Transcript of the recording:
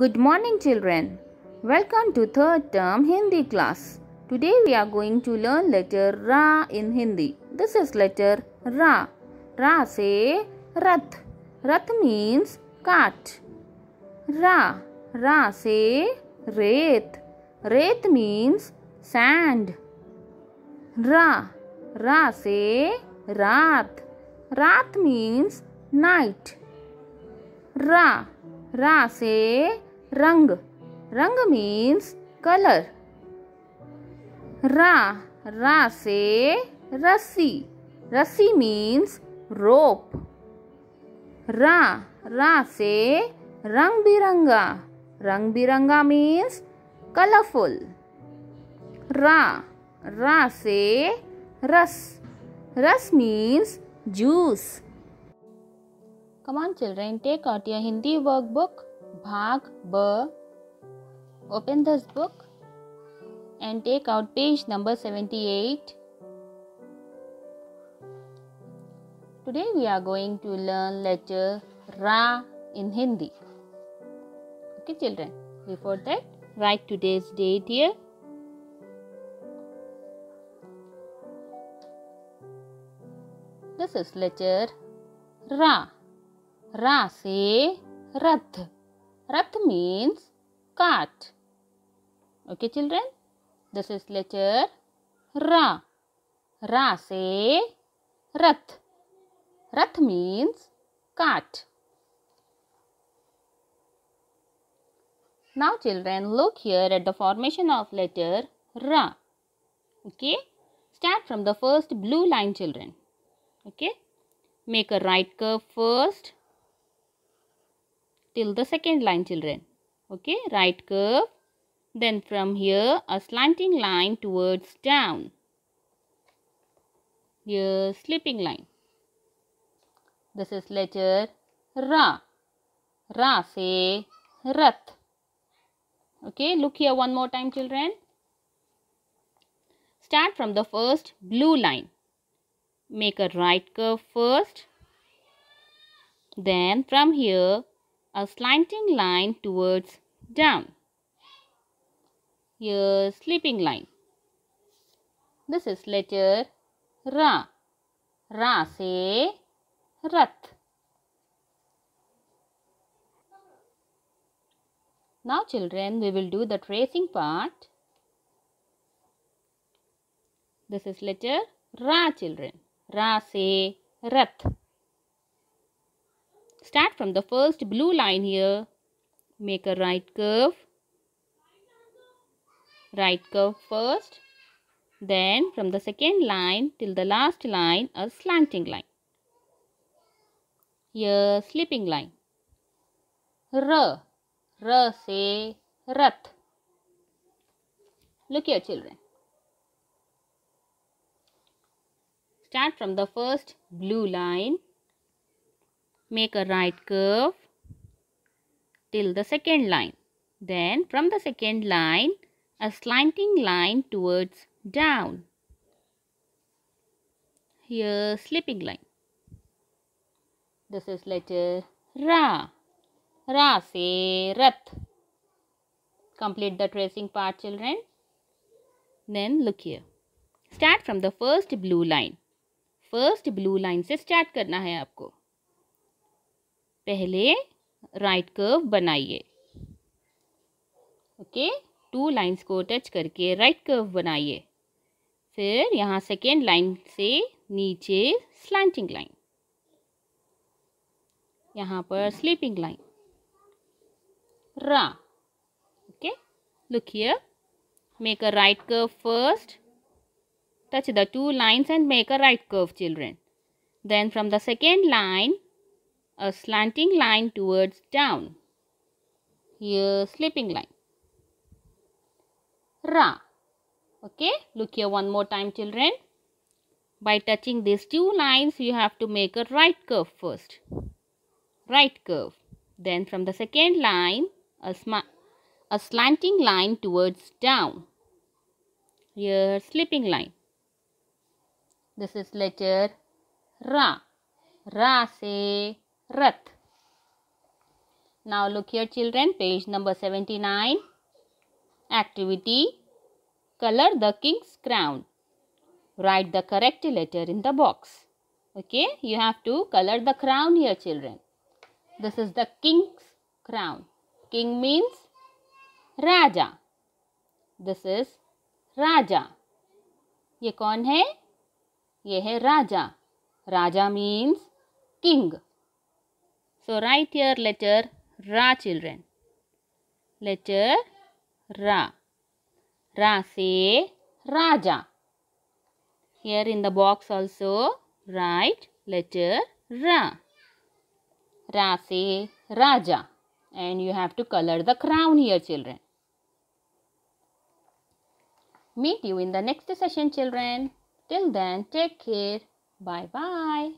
Good morning, children. Welcome to third term Hindi class. Today we are going to learn letter Ra in Hindi. This is letter Ra. Ra say Rath. Rath means cart. Ra. Ra say Reth. Reth means sand. Ra. Ra say Rath. Rath means night. Ra. Ra say रंग रंग means colour रा रा से रस्सी रस्सी means रोप रा रा से रंग बिरंगा रंग बिरंगा मीन्स कलरफुल रा रा से रस रस means juice come on children take out out Hindi Hindi book Bhag Bur. Open this book and take out page number 78. Today we are going to learn letter Ra in Hindi. Okay, children, before that, write today's date here. This is letter Ra. Ra se Rath. Rath means cart. Okay children. This is letter Ra. Ra say Rath. Rath means cart. Now children look here at the formation of letter Ra. Okay. Start from the first blue line children. Okay. Make a right curve first till the second line children okay right curve then from here a slanting line towards down here slipping line this is letter ra ra say rath okay look here one more time children start from the first blue line make a right curve first then from here a slanting line towards down. Your sleeping line. This is letter Ra. Ra say Rath. Now children, we will do the tracing part. This is letter Ra children. Ra say Rath. Start from the first blue line here. Make a right curve. Right curve first. Then from the second line till the last line a slanting line. Here slipping line. R. R say Rath. Look here children. Start from the first blue line make a right curve till the second line. Then from the second line, a slanting line towards down. Here slipping line. This is letter Ra. Ra say Rath. Complete the tracing part children. Then look here. Start from the first blue line. First blue line से start करना है आपको. पहले right curve बनाइए okay two lines को touch करके right curve बनाइए फिर यहाँ सेकेंड लाइन से नीचे स्लैंटिंग लाइन यहाँ पर स्लीपिंग लाइन रा okay look here make a right curve first touch the two lines and make a right curve children then from the second line a slanting line towards down. Here, slipping line. Ra. Okay, look here one more time children. By touching these two lines, you have to make a right curve first. Right curve. Then from the second line, a, a slanting line towards down. Here, slipping line. This is letter Ra. Ra say Rath. Now look here children, page number 79. Activity Color the king's crown. Write the correct letter in the box. Okay, you have to color the crown here children. This is the king's crown. King means Raja. This is Raja. ये कौन है ये है raja. Raja means king. So write here letter Ra children. Letter Ra. Ra say Raja. Here in the box also write letter Ra. Ra say Raja. And you have to color the crown here children. Meet you in the next session children. Till then take care. Bye bye.